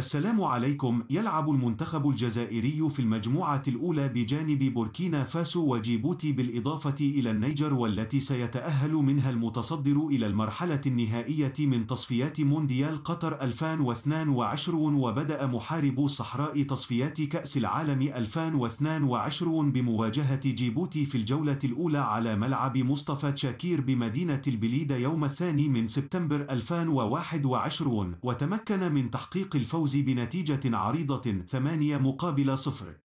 السلام عليكم يلعب المنتخب الجزائري في المجموعة الأولى بجانب بوركينا فاسو وجيبوتي بالإضافة إلى النيجر والتي سيتأهل منها المتصدر إلى المرحلة النهائية من تصفيات مونديال قطر 2022 وبدأ محارب صحراء تصفيات كأس العالم 2022 بمواجهة جيبوتي في الجولة الأولى على ملعب مصطفى شاكير بمدينة البليدة يوم الثاني من سبتمبر 2021 وتمكن من تحقيق الفوز بنتيجة عريضة ثمانية مقابل صفر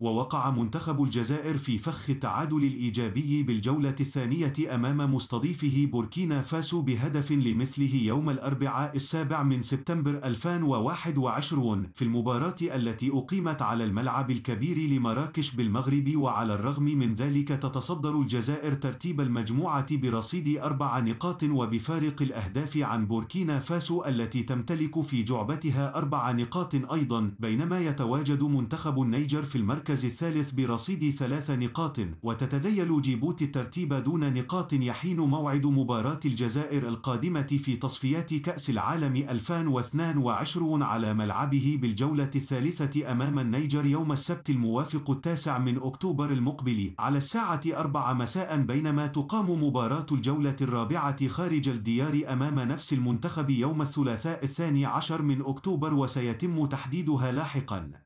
ووقع منتخب الجزائر في فخ التعادل الإيجابي بالجولة الثانية أمام مستضيفه بوركينا فاسو بهدف لمثله يوم الأربعاء السابع من سبتمبر 2021 في المباراة التي أقيمت على الملعب الكبير لمراكش بالمغرب وعلى الرغم من ذلك تتصدر الجزائر ترتيب المجموعة برصيد أربع نقاط وبفارق الأهداف عن بوركينا فاسو التي تمتلك في جعبتها أربع نقاط أيضا بينما يتواجد منتخب النيجر في المركز المركز الثالث برصيد ثلاث نقاط وتتذيل جيبوتي الترتيب دون نقاط يحين موعد مباراة الجزائر القادمة في تصفيات كأس العالم 2022 على ملعبه بالجولة الثالثة أمام النيجر يوم السبت الموافق التاسع من أكتوبر المقبل على الساعة 4 مساء بينما تقام مباراة الجولة الرابعة خارج الديار أمام نفس المنتخب يوم الثلاثاء الثاني عشر من أكتوبر وسيتم تحديدها لاحقا